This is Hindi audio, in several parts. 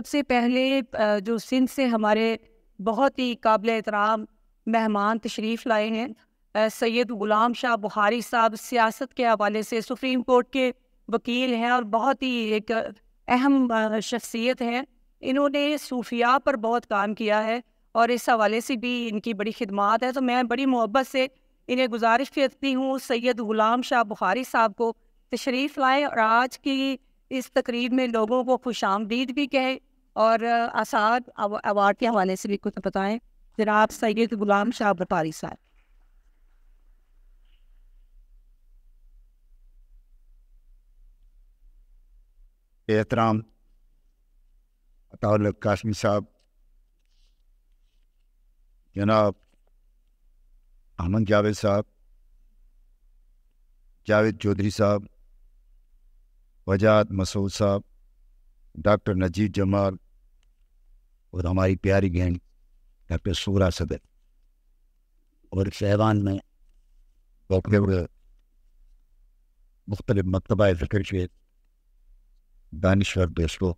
सबसे पहले जो सिंध से हमारे बहुत ही काबिल एहतराम मेहमान तशरीफ़ लाए हैं सैयद ग़ुलाम शाह बुहारी साहब सियासत के हवाले से सुप्रीम कोर्ट के वकील हैं और बहुत ही एक अहम शख्सियत हैं इन्होंने सूफिया पर बहुत काम किया है और इस हवाले से भी इनकी बड़ी खिदमत है तो मैं बड़ी मोहब्बत से इन्हें गुजारिश करती हूँ सैयद ग़ुलाम शाह बुखारी साहब को तशरीफ़ लाएँ और आज की इस तकरीब में लोगों को खुश आमदीद भी कहें और आसार अवार्ड के हवाले से भी कुछ बताएं जनाब सैयद गुलाम शाह बपारी साहब एहतराम अताउल काशमी साहब जनाब अहमद जावेद साहब जावेद चौधरी साहब वजाद मसूद साहब डॉक्टर नजीब जमाल और हमारी प्यारी गहन डॉक्टर सूरा सदर और सहवान में डॉक्टर मुख्तल मकतबा फ़िक्र से दानश्वर दोस्तों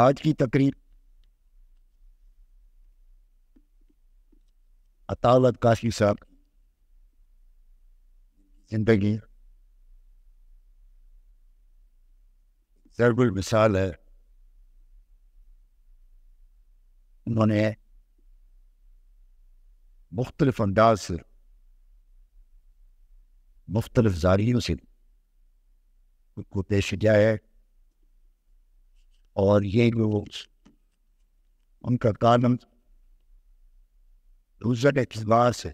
आज की तकरीब अतावत काशी साहब ज़िंदगी दरगुल मिसाल है उन्होंने मुख्तलिफ अंदाज से मुख्तलिफ जारियों से खुद को पेश किया है और ये लोग उनका कालम रोजन दीवार से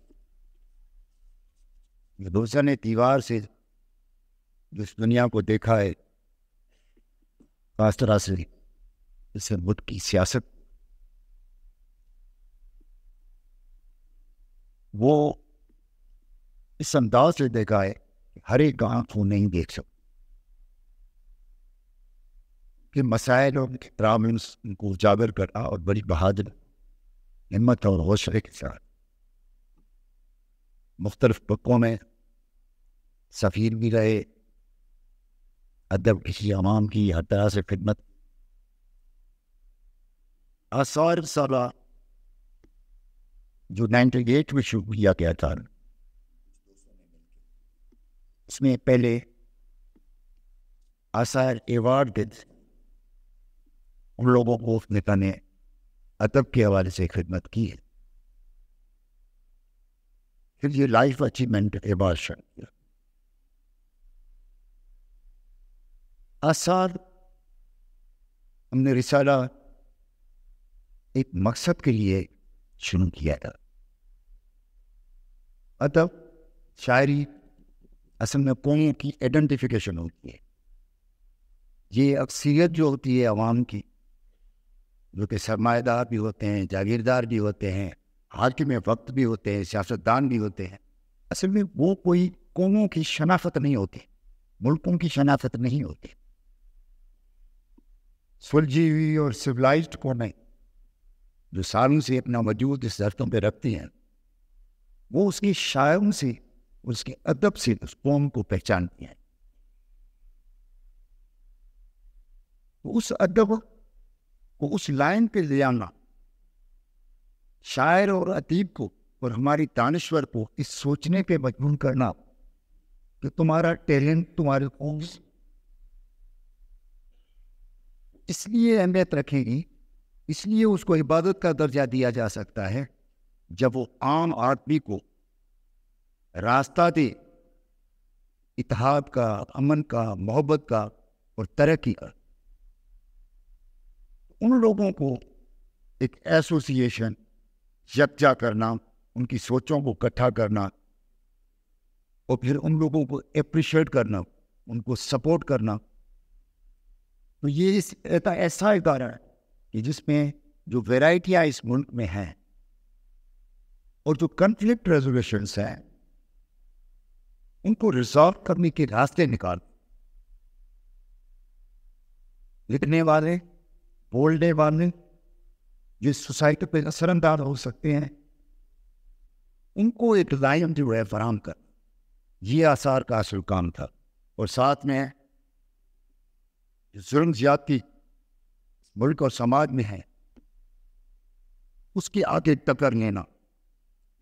रोजन दीवार से जिस दुनिया को देखा है खास तरह से इस मुल्क की सियासत वो इस अंदाज से देखा है कि हर एक गांव को नहीं देख सकते कि मसायल और इतराम उनको उजागर करना और बड़ी बहादुर हिम्मत और हौसले के साथ मुख्तलफ पक्कों में सफ़ीर भी रहे अदब किसी आवाम की हर तरह से खिदमत आसार सला जो नाइन्टी एट में शुरू किया गया था इसमें पहले आसार एवार्ड देते उन लोगों को नेता ने अदब के हवाले से खिदमत की है फिर ये लाइफ अचीवमेंट एवार्ड शुरू किया आसार हमने रिसाला एक मकसद के लिए शुरू किया था अतः शायरी असल में कौन की आइडेंटिफिकेशन होती है ये अक्सरियत जो होती है आवाम की जो कि सरमाएदार भी होते हैं जागीरदार भी होते हैं में वक्त भी होते हैं सियासतदान भी होते हैं असल में वो कोई कौमों की शनाफ़त नहीं होती मुल्कों की शनाफ़त नहीं होती सुलझी हुई और को नहीं जो सालों से अपना वजूद इस धरतों पर रखती हैं वो उसकी शायरों से उसके अदब से उस कौम को पहचानती हैं तो उस अदब को उस लाइन पे ले आना शायर और अतीब को और हमारी दानश्वर को इस सोचने पे मजबूर करना कि तुम्हारा टैलेंट तुम्हारे कौम इसलिए अहमियत रखेगी इसलिए उसको इबादत का दर्जा दिया जा सकता है जब वो आम आदमी को रास्ता दे इतिहाद का अमन का मोहब्बत का और तरक्की का उन लोगों को एक एसोसिएशन यकजा करना उनकी सोचों को इकट्ठा करना और फिर उन लोगों को अप्रिशिएट करना उनको सपोर्ट करना तो ये ऐसा ऐसा एक कारण कि जिसमें जो वेराइटियाँ इस मुल्क में हैं और जो कंफ्लिक्ट रेजोल्यूशन हैं उनको रिजॉल्व करने के रास्ते निकाल लिखने वाले बोलने वाले जो सोसाइटी पर असरअंदाज हो सकते हैं उनको एक लाइन जो है फराम कर ये आसार का असल काम था और साथ में जो ज्यादती मुल्क और समाज में है उसके आगे टक्कर लेना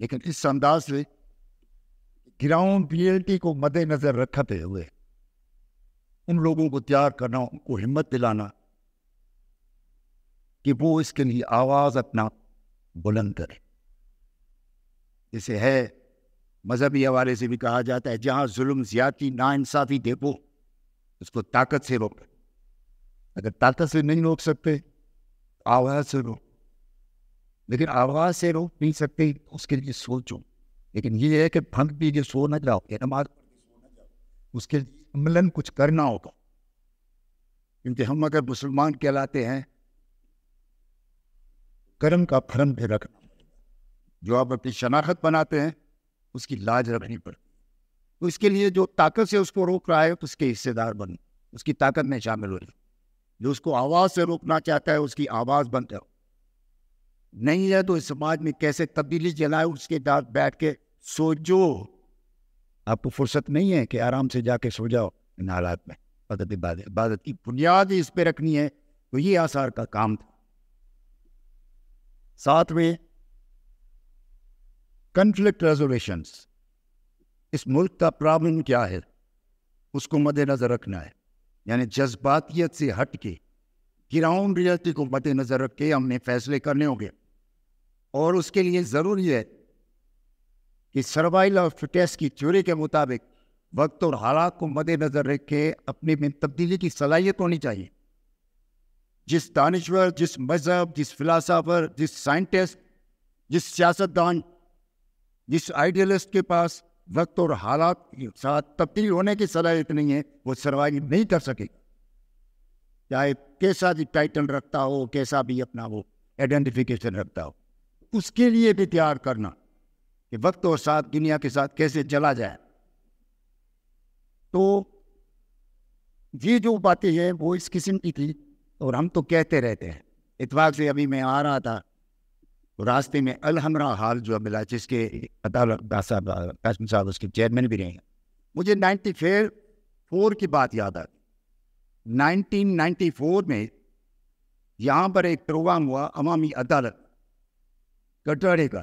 लेकिन इस अंदाज से ग्राउंड रियलिटी को मद्देनजर रखते हुए उन लोगों को तैयार करना उनको हिम्मत दिलाना कि वो इसके लिए आवाज़ अपना बुलंद करें इसे है मजहबी हवाले से भी कहा जाता है जहां जुल्म ना इंसाफी देखो उसको ताकत से रोक अगर ताकत से नहीं रोक सकते आवाज से रोक लेकिन आवाज से रोक नहीं सकते उसके लिए सोचो लेकिन ये है कि भंग पी के सो ना जाओ या नमाज उसके मिलन कुछ करना होगा क्योंकि हम अगर मुसलमान कहलाते हैं कर्म का फर्म भी रखना जो आप अपनी शनाखत बनाते हैं उसकी लाज रखनी पड़ती तो इसके लिए जो ताकत से उसको रोक रहा है उसके हिस्सेदार बनो उसकी ताकत में शामिल हो जाए जो उसको आवाज से रोकना चाहता है उसकी आवाज बंद करो नहीं है तो इस समाज में कैसे तब्दीली जलाए उसके साथ बैठ के सोचो आपको फुर्सत नहीं है कि आराम से जाके सो जाओ इन हालात में इबादत की बुनियाद इस पर रखनी है तो ये आसार का काम था साथ में कंफ्लिक्ट रेजोल्यूशन इस मुल्क का प्रॉब्लम क्या है उसको मद्देनजर रखना है यानी जज्बातियत से हट के ग्राउंड रियलिटी को मद्देनजर रख के हमने फैसले करने होंगे और उसके लिए ज़रूरी है कि सर्वाइल ऑफ फिटनेस की थ्योरी के मुताबिक वक्त और हालात को मद्देनजर रख के अपने में तब्दीली की सलाहियत होनी चाहिए जिस दानश्वर जिस मजहब जिस फिलासफर जिस साइंटिस्ट जिस सियासतदान जिस आइडियलिस्ट के पास वक्त और हालात के साथ तब्दील होने की सलाहियत नहीं है वो सर्वाइव नहीं कर सके चाहे कैसा भी टाइटल रखता हो कैसा भी अपना वो आइडेंटिफिकेशन रखता हो उसके लिए भी तैयार करना कि वक्त और साथ दुनिया के साथ कैसे चला जाए तो ये जो बातें हैं वो इस किस्म की थी और हम तो कहते रहते हैं इतवाक से अभी मैं आ रहा था रास्ते में अलहमरा हाल जो मिलाचिस के साहब साहब उसके चेयरमैन भी रहे हैं मुझे नाइन्टी फेर फोर की बात याद आ नाइनटीन नाइन्टी फोर में यहाँ पर एक प्रोग्राम हुआ अवामी अदालत कटरे का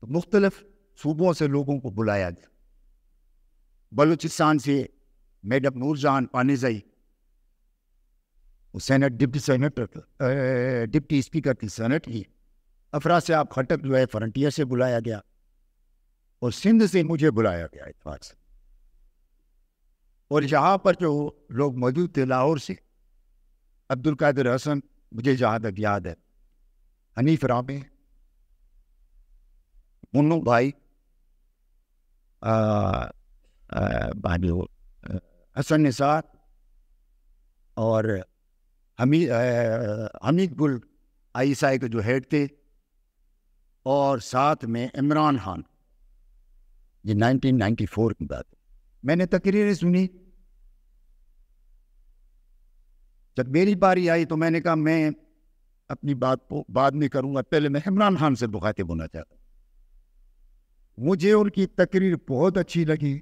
तो मुख्तलफ सूबों से लोगों को बुलाया गया बलूचिस्तान से madam Noorjan Panezai senate deputy senator deputy speaker की सेनेट ही अफरा से आप खटक जो है फ्रंटियर से बुलाया गया और सिंध से मुझे बुलाया गया इतवार से और यहाँ पर जो लोग मौजूद थे लाहौर से अब्दुल कादिर हसन मुझे जहाँ तक याद है हनीफ रामे मुन्नू भाई बानी हसन निसार और हमीद हमीद गुल आईएसआई के जो हेड थे और साथ में इमरान खान ये 1994 की बात मैंने तकरीरें सुनी जब मेरी बारी आई तो मैंने कहा मैं अपनी बात को बाद में करूंगा पहले मैं इमरान खान से बुखाते बोलना चाहता मुझे उनकी तकरीर बहुत अच्छी लगी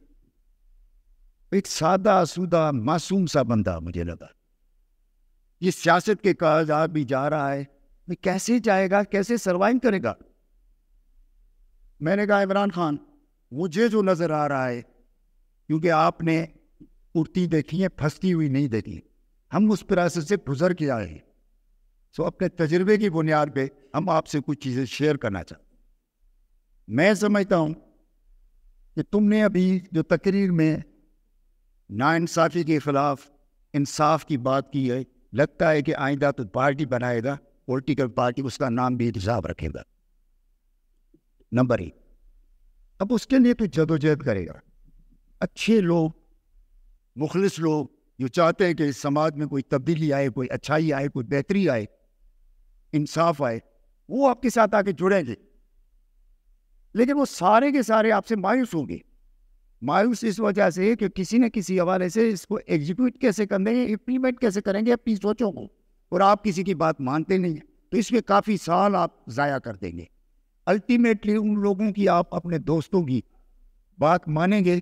एक सादा सुदा मासूम सा बंदा मुझे लगा ये सियासत के कागजात भी जा रहा है मैं कैसे जाएगा कैसे सरवाइव करेगा मैंने कहा इमरान खान मुझे जो नज़र आ रहा है क्योंकि आपने उड़ती देखी है फंसती हुई नहीं देखी हम उस प्रोसेस से गुजर के आए हैं सो तो अपने तजर्बे की बुनियाद पे हम आपसे कुछ चीज़ें शेयर करना चाहते मैं समझता हूं कि तुमने अभी जो तकरीर में नाइंसाफ़ी के ख़िलाफ़ इंसाफ की बात की है लगता है कि आइंदा तो पार्टी बनाएगा पोलिटिकल पार्टी उसका नाम भी इंतजाम रखेगा नंबर एक अब उसके लिए तो जदोजहद करेगा अच्छे लोग मुखलिस लोग जो चाहते हैं कि इस समाज में कोई तब्दीली आए कोई अच्छाई आए कोई बेहतरी आए इंसाफ आए वो आपके साथ आके जुड़ेंगे लेकिन वो सारे के सारे आपसे मायूस होंगे मायूस इस वजह से कि किसी न किसी हवाले से इसको एग्जीक्यूट कैसे करेंगे इम्प्लीमेंट कैसे करेंगे अपनी सोचों को और आप किसी की बात मानते नहीं हैं तो इसमें काफ़ी साल आप ज़ाया कर देंगे अल्टीमेटली उन लोगों की आप अपने दोस्तों की बात मानेंगे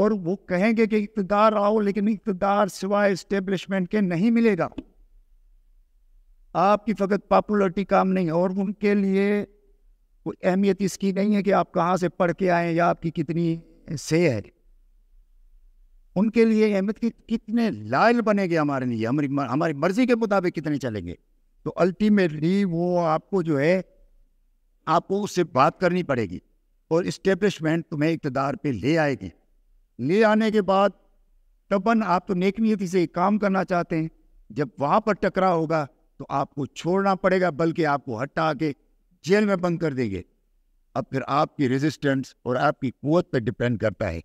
और वो कहेंगे कि इकतदार आओ लेकिन इकतदार सिवाय इस्टेब्लिशमेंट के नहीं मिलेगा आपकी फ़कत पॉपुलरिटी काम नहीं और उनके लिए कोई अहमियत इसकी नहीं है कि आप कहाँ से पढ़ के आए या आपकी कितनी से है उनके लिए अहमियत की कितने लायल बनेंगे हमारे लिए हमारी हमारी मर्जी के मुताबिक कितने चलेंगे तो अल्टीमेटली वो आपको जो है आपको उससे बात करनी पड़ेगी और इस्टेब्लिशमेंट तुम्हें इकतदार पे ले आएगी ले आने के बाद तबन आप तो नेक से काम करना चाहते हैं जब वहाँ पर टकराव होगा तो आपको छोड़ना पड़ेगा बल्कि आपको हटा के जेल में बंद कर देंगे अब फिर आपकी रेजिस्टेंस और आपकी कुत पर डिपेंड करता है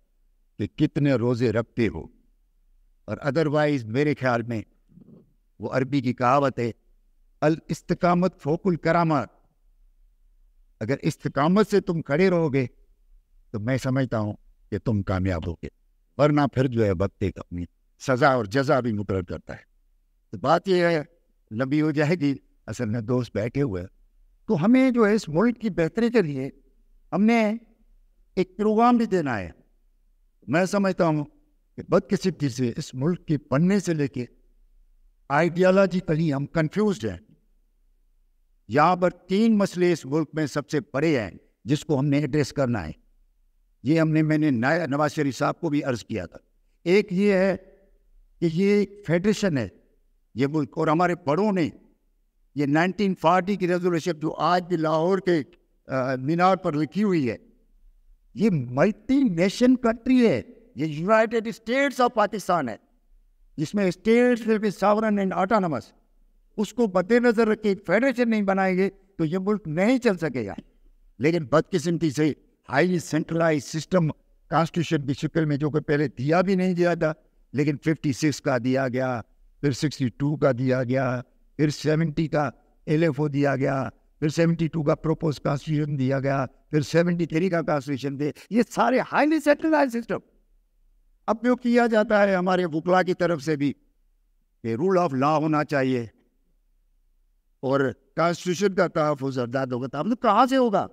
कि कितने रोज़े रखते हो और अदरवाइज मेरे ख्याल में वो अरबी की कहावत है अल इस्तकामत फोकुल करामा अगर इस्तकामत से तुम खड़े रहोगे तो मैं समझता हूँ कि तुम कामयाब होगे वरना फिर जो है वक्त एक अपनी सज़ा और जजा भी मुकर करता है तो बात यह है लंबी हो जाएगी असल में दोस्त बैठे हुए हैं तो हमें जो है इस मुल्क की बेहतरी के लिए हमने एक प्रोग्राम भी देना है मैं समझता हूँ कि बदकिस्मती से इस मुल्क के बनने से लेके आइडियालॉजी कहीं हम कंफ्यूज हैं यहाँ पर तीन मसले इस मुल्क में सबसे बड़े हैं जिसको हमने एड्रेस करना है ये हमने मैंने नया नवाज शरीफ साहब को भी अर्ज किया था एक ये है कि ये फेडरेशन है ये मुल्क और हमारे बड़ों ने ये 1940 की रेजोल्यूशन जो आज भी लाहौर के मीनार पर लिखी हुई है ये मल्टी नेशन कंट्री है ये यूनाइटेड स्टेट्स ऑफ पाकिस्तान है जिसमें states will be sovereign and autonomous उसको मद्देनजर रख के फेडरेशन नहीं बनाएंगे तो ये मुल्क नहीं चल सकेगा लेकिन बदकिस्मती से हाईली सेंट्रलाइज सिस्टम कॉन्स्टिट्यूशन की शिकल में जो कि पहले दिया भी नहीं दिया था लेकिन 56 का दिया गया फिर 62 का दिया गया फिर सेवेंटी का एल दिया गया फिर सेवेंटी टू का प्रोपोज कॉन्स्टिट्यूशन दिया गया फिर सेवेंटी थ्री का कॉन्स्टिट्यूशन दे ये सारे हाईली सेटलाइज सिस्टम उपयोग किया जाता है हमारे वकला की तरफ से भी कि रूल ऑफ लॉ होना चाहिए और कॉन्स्टिट्यूशन का तहफुज अरदाद होगा तो कहाँ से होगा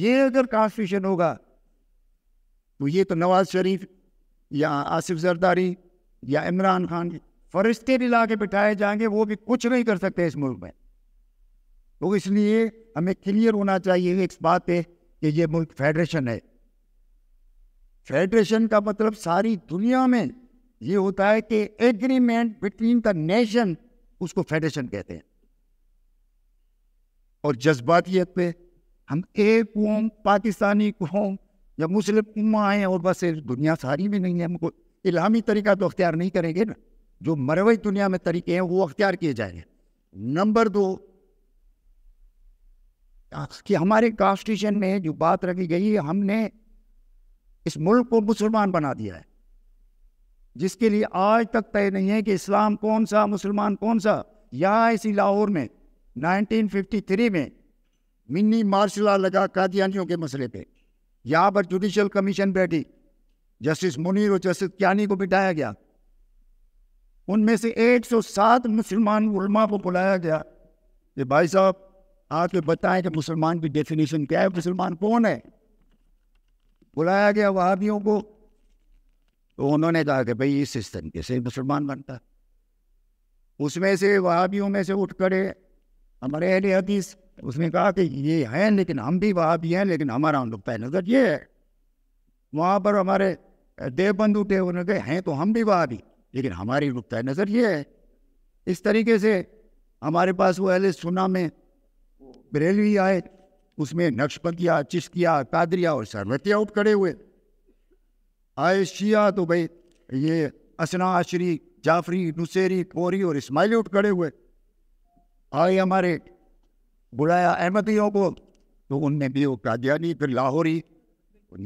ये अगर कॉन्स्टिट्यूशन होगा तो ये तो नवाज शरीफ या आसिफ जरदारी या इमरान खान फरिश्ते भी ला के बिठाए जाएंगे वो भी कुछ नहीं कर सकते इस मुल्क में तो इसलिए हमें क्लियर होना चाहिए इस बात पे कि ये मुल्क फेडरेशन है फेडरेशन का मतलब सारी दुनिया में ये होता है कि एग्रीमेंट बिटवीन द नेशन उसको फेडरेशन कहते हैं और जज्बातीत पे हम एक कौम पाकिस्तानी कौम या मुस्लिम उम्मा आए और बस दुनिया सारी में नहीं है हमको इलामी तरीका तो अख्तियार नहीं करेंगे ना जो मरवई दुनिया में तरीके हैं वो अख्तियार किए जाएंगे नंबर दो कि हमारे कॉन्स्टिट्यूशन में जो बात रखी गई है हमने इस मुल्क को मुसलमान बना दिया है जिसके लिए आज तक तय नहीं है कि इस्लाम कौन सा मुसलमान कौन सा यहाँ इसी लाहौर में 1953 में मिनी मार्शल लॉ लगा कादियानियों के मसले पे यहाँ पर जुडिशल कमीशन बैठी जस्टिस मुनीर और जस्टिस क्यानी को बिठाया गया उनमें से 107 मुसलमान उलमा को बुलाया गया ये भाई साहब आप ये बताएं कि मुसलमान की डेफिनेशन क्या है मुसलमान कौन है बुलाया गया वहावियों को तो उन्होंने कहा कि भाई इस तरीके से मुसलमान बनता उसमें से वहाबियों में से उठ करे हमारे अहले हदीस उसने कहा कि ये हैं लेकिन हम भी भी हैं लेकिन हमारा हम लोग नजर ये है वहाँ पर हमारे देवबंद उठे उन्होंने कहे हैं तो हम भी भी लेकिन हमारी नुकतः नज़र ये है इस तरीके से हमारे पास वो अहल सुना में बरेलवी आए उसमें नक्शपतिया चिश्तिया कादरिया और सरवतिया उठ खड़े हुए आए शिया तो भाई ये असना आशरी जाफरी नुसेरी कोरी और इस्माइली उठ खड़े हुए आए हमारे बुलाया अहमदियों को तो उनने भी वो कादियानी फिर लाहौरी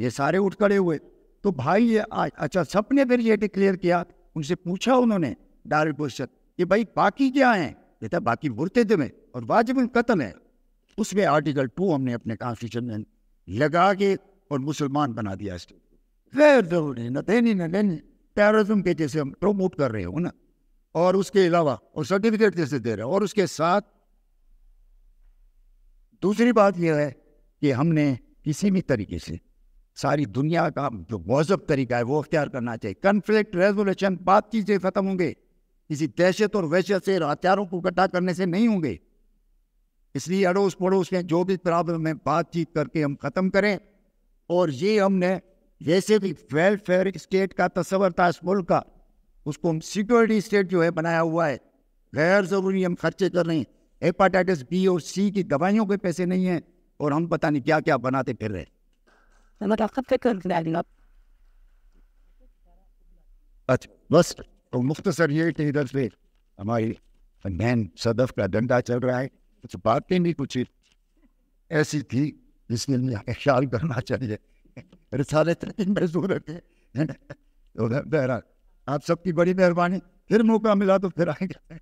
ये सारे उठ खड़े हुए तो भाई ये अच्छा सबने फिर ये डिक्लेयर किया उनसे पूछा उन्होंने दारुल पोषक कि भाई बाकी क्या है कहता बाकी थे में और वाजिब कतल है उसमें आर्टिकल टू हमने अपने कॉन्स्टिट्यूशन में लगा के और मुसलमान बना दिया स्टेट गैर ज़रूरी नतनी नतनी टेररिज्म के जैसे हम प्रोमोट कर रहे हो ना और उसके अलावा और सर्टिफिकेट जैसे दे रहे हो और उसके साथ दूसरी बात यह है कि हमने किसी भी तरीके से सारी दुनिया का जो मौजब तरीका है वो अख्तियार करना चाहिए कन्फ्लिक्ट रेजोल्यूशन बातचीत से ख़त्म होंगे किसी दहशत और वहशत से हथियारों को इकट्ठा करने से नहीं होंगे इसलिए अड़ोस पड़ोस में जो भी प्रॉब्लम है बातचीत करके हम ख़त्म करें और ये हमने जैसे भी वेलफेयर स्टेट का तस्वर था इस मुल्क का उसको हम सिक्योरिटी स्टेट जो है बनाया हुआ है गैर ज़रूरी हम खर्चे कर रहे हैं हेपाटाइटिस बी और सी की दवाइयों के पैसे नहीं हैं और हम पता नहीं क्या क्या बनाते फिर रहे हैं अच्छा बस तो मुख्तसर ये इधर से हमारी बहन सदफ का डंडा चल रहा है कुछ बातें भी कुछ ऐसी थी जिसमें ख्याल करना चाहिए रिसाले में सूरत है तो बहरहाल आप सबकी बड़ी मेहरबानी फिर मौका मिला तो फिर आएंगे